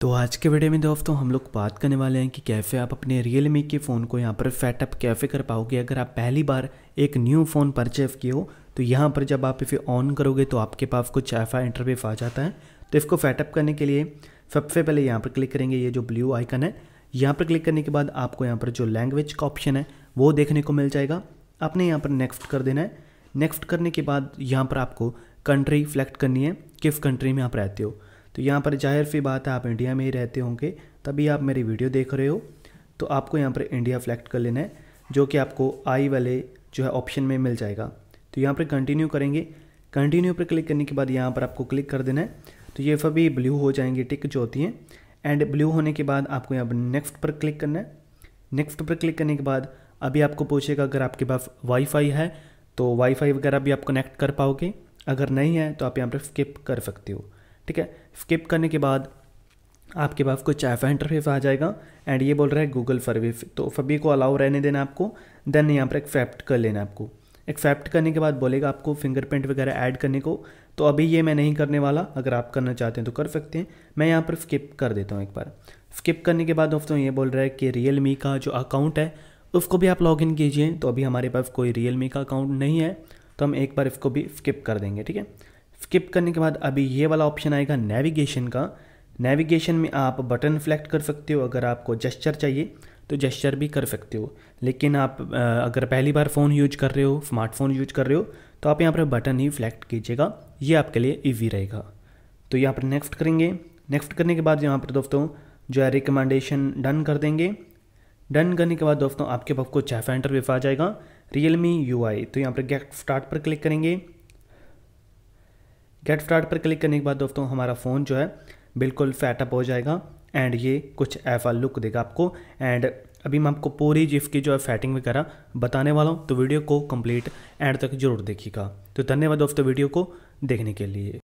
तो आज के वीडियो में दोस्तों हम लोग बात करने वाले हैं कि कैसे आप अपने रियल मी के फ़ोन को यहाँ पर सेटअप कैसे कर पाओगे अगर आप पहली बार एक न्यू फ़ोन परचेज किए हो तो यहाँ पर जब आप इसे ऑन करोगे तो आपके पास कुछ ऐसा इंटरफेस आ जाता है तो इसको सेटअप करने के लिए सबसे पहले यहाँ पर क्लिक करेंगे ये जो ब्लू आइकन है यहाँ पर क्लिक करने के बाद आपको यहाँ पर जो लैंग्वेज का ऑप्शन है वो देखने को मिल जाएगा आपने यहाँ पर नेक्स्ट कर देना है नेक्स्ट करने के बाद यहाँ पर आपको कंट्री सेलेक्ट करनी है किस कंट्री में आप रहते हो तो यहाँ पर जाहिर सी बात है आप इंडिया में ही रहते होंगे तभी आप मेरी वीडियो देख रहे हो तो आपको यहाँ पर इंडिया फ्लैक्ट कर लेना है जो कि आपको आई वाले जो है ऑप्शन में मिल जाएगा तो यहाँ पर कंटिन्यू करेंगे कंटिन्यू पर क्लिक करने के बाद यहाँ पर आपको क्लिक कर देना है तो ये सभी ब्लू हो जाएंगे टिक जो होती हैं एंड ब्लू होने के बाद आपको यहाँ पर नेक्स्ट पर क्लिक करना है नेक्स्ट पर क्लिक करने के बाद अभी आपको पूछेगा अगर आपके पास वाईफाई है तो वाईफाई वगैरह भी आप कनेक्ट कर पाओगे अगर नहीं है तो आप यहाँ पर स्किप कर सकते हो ठीक है स्किप करने के बाद आपके पास कुछ ऐसा इंटरफेस आ जाएगा एंड ये बोल रहा है गूगल सर्विस तो सभी को अलाउ रहने देना आपको देन यहाँ पर एक्सेप्ट कर लेना आपको एक्सेप्ट करने के बाद बोलेगा आपको फिंगरप्रिंट वगैरह ऐड करने को तो अभी ये मैं नहीं करने वाला अगर आप करना चाहते हैं तो कर सकते हैं मैं यहाँ पर स्किप कर देता हूँ एक बार स्किप करने के बाद दोस्तों ये बोल रहा है कि रियल मी का जो अकाउंट है उसको भी आप लॉग इन कीजिए तो अभी हमारे पास कोई रियल मी का अकाउंट नहीं है तो हम एक बार इसको भी स्किप कर देंगे ठीक है स्किप करने के बाद अभी ये वाला ऑप्शन आएगा नेविगेशन का नेविगेशन में आप बटन फ्लैक्ट कर सकते हो अगर आपको जेस्चर चाहिए तो जेस्चर भी कर सकते हो लेकिन आप अगर पहली बार फ़ोन यूज कर रहे हो स्मार्टफोन यूज कर रहे हो तो आप यहाँ पर बटन ही फ्लैक्ट कीजिएगा ये आपके लिए ईजी रहेगा तो यहाँ पर नेक्स्ट करेंगे नेक्स्ट करने के बाद यहाँ पर दोस्तों जो है रिकमेंडेशन डन कर देंगे डन करने के बाद दोस्तों आपके पास कुछ एंटर वेफ आ जाएगा रियल मी यू आई तो यहाँ पर गेट स्टार्ट पर क्लिक करेंगे गेट स्टार्ट पर क्लिक करने के बाद दोस्तों हमारा फ़ोन जो है बिल्कुल फैटअप हो जाएगा एंड ये कुछ ऐसा लुक देगा आपको एंड अभी मैं आपको पूरी जिफ की जो है फैटिंग वगैरह बताने वाला हूँ तो वीडियो को कंप्लीट एंड तक जरूर देखिएगा तो धन्यवाद दोस्तों वीडियो को देखने के लिए